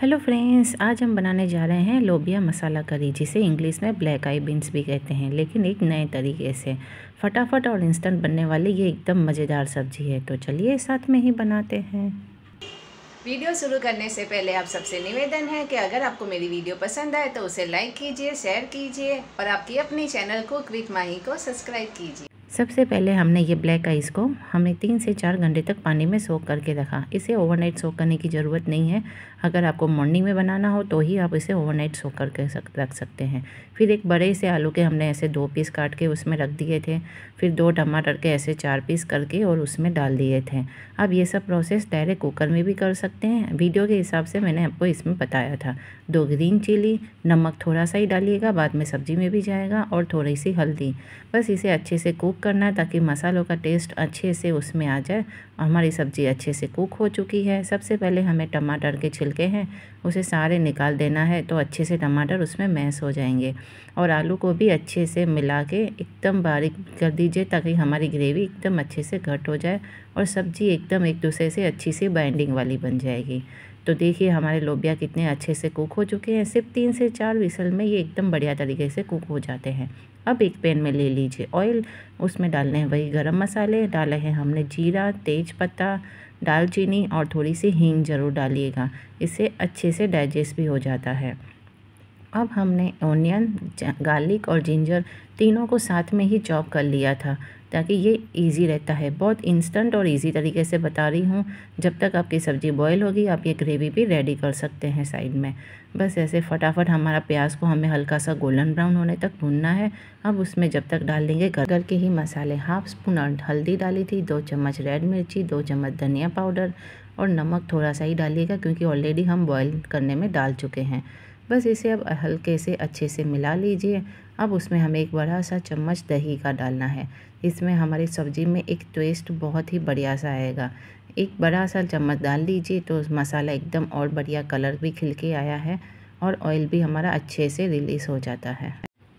hello friends आज हम बनाने जा रहे हैं लोबिया मसाला करी जिसे इंग्लिश में ब्लैक आई बीन्स भी कहते हैं लेकिन एक नए तरीके से फटाफट और इंस्टेंट बनने वाली ये एकदम मज़ेदार सब्जी है तो चलिए साथ में ही बनाते हैं वीडियो शुरू करने से पहले आप सबसे निवेदन है कि अगर आपको मेरी वीडियो पसंद आए तो उसे लाइक कीजिए शेयर कीजिए और आपकी अपनी चैनल को क्विक माही को सब्सक्राइब कीजिए सबसे पहले हमने ये ब्लैक आइस को हमने तीन से चार घंटे तक पानी में सोख करके रखा इसे ओवरनाइट सोख करने की ज़रूरत नहीं है अगर आपको मॉर्निंग में बनाना हो तो ही आप इसे ओवरनाइट सोख करके रख सकते हैं फिर एक बड़े से आलू के हमने ऐसे दो पीस काट के उसमें रख दिए थे फिर दो टमाटर के ऐसे चार पीस करके और उसमें डाल दिए थे आप ये सब प्रोसेस डायरेक्ट कुकर में भी कर सकते हैं वीडियो के हिसाब से मैंने आपको इसमें बताया था दो ग्रीन चिली नमक थोड़ा सा ही डालिएगा बाद में सब्ज़ी में भी जाएगा और थोड़ी सी हल्दी बस इसे अच्छे से कुक करना है ताकि मसालों का टेस्ट अच्छे से उसमें आ जाए और हमारी सब्ज़ी अच्छे से कुक हो चुकी है सबसे पहले हमें टमाटर के छिलके हैं उसे सारे निकाल देना है तो अच्छे से टमाटर उसमें मैस हो जाएंगे और आलू को भी अच्छे से मिला के एकदम बारीक कर दीजिए ताकि हमारी ग्रेवी एकदम अच्छे से घट हो जाए और सब्ज़ी एकदम एक दूसरे से अच्छी सी बाइंडिंग वाली बन जाएगी तो देखिए हमारे लोबिया कितने अच्छे से कुक हो चुके हैं सिर्फ तीन से चार विसल में ये एकदम बढ़िया तरीके से कुक हो जाते हैं अब एक पैन में ले लीजिए ऑयल उसमें डालने हैं वही गरम मसाले डाले हैं हमने जीरा तेज पत्ता दालचीनी और थोड़ी सी हींग ज़रूर डालिएगा इससे अच्छे से डाइजेस्ट भी हो जाता है अब हमने ओनियन गार्लिक और जिंजर तीनों को साथ में ही चॉप कर लिया था ताकि ये इजी रहता है बहुत इंस्टेंट और इजी तरीके से बता रही हूँ जब तक आपकी सब्ज़ी बॉईल होगी आप ये ग्रेवी भी रेडी कर सकते हैं साइड में बस ऐसे फटाफट हमारा प्याज को हमें हल्का सा गोल्डन ब्राउन होने तक भूनना है अब उसमें जब तक डाल देंगे घर के ही मसाले हाफ स्पून हल्दी डाली थी दो चम्मच रेड मिर्ची दो चम्मच धनिया पाउडर और नमक थोड़ा सा ही डालिएगा क्योंकि ऑलरेडी हम बॉयल करने में डाल चुके हैं बस इसे अब हल्के से अच्छे से मिला लीजिए अब उसमें हमें एक बड़ा सा चम्मच दही का डालना है इसमें हमारी सब्ज़ी में एक ट्वेस्ट बहुत ही बढ़िया सा आएगा एक बड़ा सा चम्मच डाल लीजिए तो मसाला एकदम और बढ़िया कलर भी खिल के आया है और ऑयल भी हमारा अच्छे से रिलीज़ हो जाता है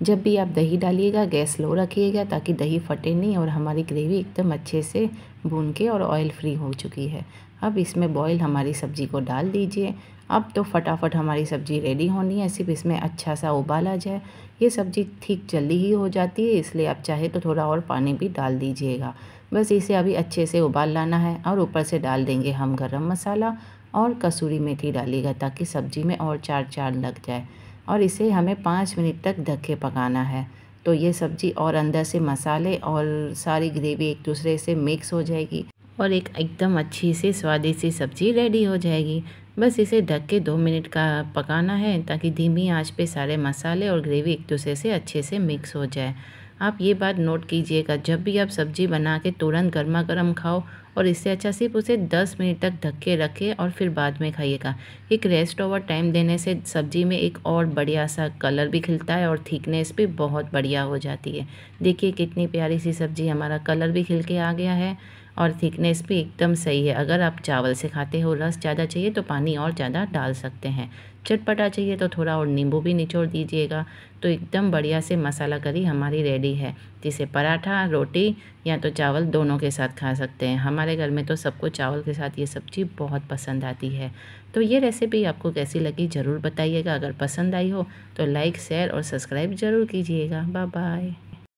जब भी आप दही डालिएगा गैस लो रखिएगा ताकि दही फटे नहीं और हमारी ग्रेवी एकदम अच्छे से भून के और ऑयल फ्री हो चुकी है अब इसमें बॉयल हमारी सब्ज़ी को डाल दीजिए अब तो फटाफट हमारी सब्ज़ी रेडी होनी है सिर्फ इसमें अच्छा सा उबाल आ जाए ये सब्ज़ी ठीक जल्दी ही हो जाती है इसलिए आप चाहे तो थोड़ा और पानी भी डाल दीजिएगा बस इसे अभी अच्छे से उबाल लाना है और ऊपर से डाल देंगे हम गरम मसाला और कसूरी मेथी डालिएगा ताकि सब्ज़ी में और चार चार लग जाए और इसे हमें पाँच मिनट तक धक्के पकाना है तो ये सब्ज़ी और अंदर से मसाले और सारी ग्रेवी एक दूसरे से मिक्स हो जाएगी और एक एकदम अच्छी सी स्वादिष्ट सी सब्ज़ी रेडी हो जाएगी बस इसे ढक के दो मिनट का पकाना है ताकि धीमी आंच पे सारे मसाले और ग्रेवी एक दूसरे से अच्छे से मिक्स हो जाए आप ये बात नोट कीजिएगा जब भी आप सब्ज़ी बना के तुरंत गर्मा गर्म खाओ और इससे अच्छा सिर्फ उसे 10 मिनट तक ढक के रखे और फिर बाद में खाइएगा एक रेस्ट ओवर टाइम देने से सब्ज़ी में एक और बढ़िया सा कलर भी खिलता है और थिकनेस भी बहुत बढ़िया हो जाती है देखिए कितनी प्यारी सी सब्ज़ी हमारा कलर भी खिल के आ गया है और थिकनेस भी एकदम सही है अगर आप चावल से खाते हो रस ज़्यादा चाहिए तो पानी और ज़्यादा डाल सकते हैं चटपटा चाहिए तो थोड़ा और नींबू भी निचोड़ दीजिएगा तो एकदम बढ़िया से मसाला करी हमारी रेडी है जिसे पराठा रोटी या तो चावल दोनों के साथ खा सकते हैं हमारे घर में तो सबको चावल के साथ ये सब्जी बहुत पसंद आती है तो ये रेसिपी आपको कैसी लगी ज़रूर बताइएगा अगर पसंद आई हो तो लाइक शेयर और सब्सक्राइब ज़रूर कीजिएगा बाय बाय